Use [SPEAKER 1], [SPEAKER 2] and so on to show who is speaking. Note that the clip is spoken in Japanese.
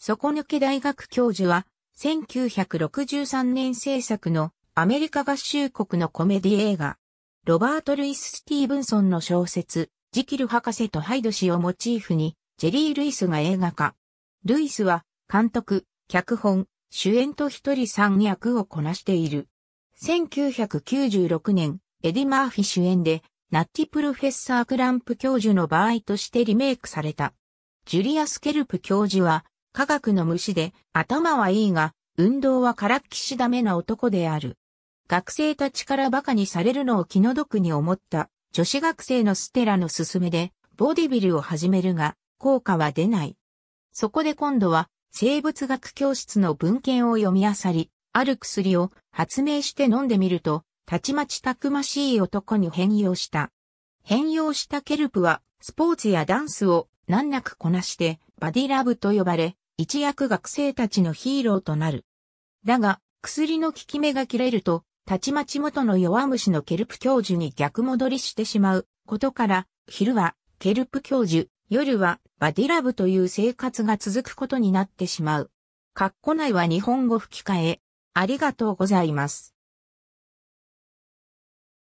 [SPEAKER 1] 底抜け大学教授は、
[SPEAKER 2] 1963年制作のアメリカ合衆国のコメディ映画、ロバート・ルイス・スティーブンソンの小説、ジキル博士とハイド氏をモチーフに、ジェリー・ルイスが映画化。ルイスは、監督、脚本、主演と一人三役をこなしている。1996年、エディ・マーフィ主演で、ナッティ・プロフェッサー・クランプ教授の場合としてリメイクされた。ジュリアス・ケルプ教授は、科学の虫で、頭はいいが、運動はからっきしダメな男である。学生たちから馬鹿にされるのを気の毒に思った女子学生のステラの勧めでボディビルを始めるが効果は出ない。そこで今度は生物学教室の文献を読み漁り、ある薬を発明して飲んでみると、たちまちたくましい男に変容した。変容したケルプはスポーツやダンスを難なくこなしてバディラブと呼ばれ、一躍学生たちのヒーローとなる。だが、薬の効き目が切れると、たちまち元の弱虫のケルプ教授に逆戻りしてしまうことから、昼はケルプ教授、夜はバディラブという生活が続くことになってしまう。括弧内は日
[SPEAKER 1] 本語吹き替え。ありがとうございます。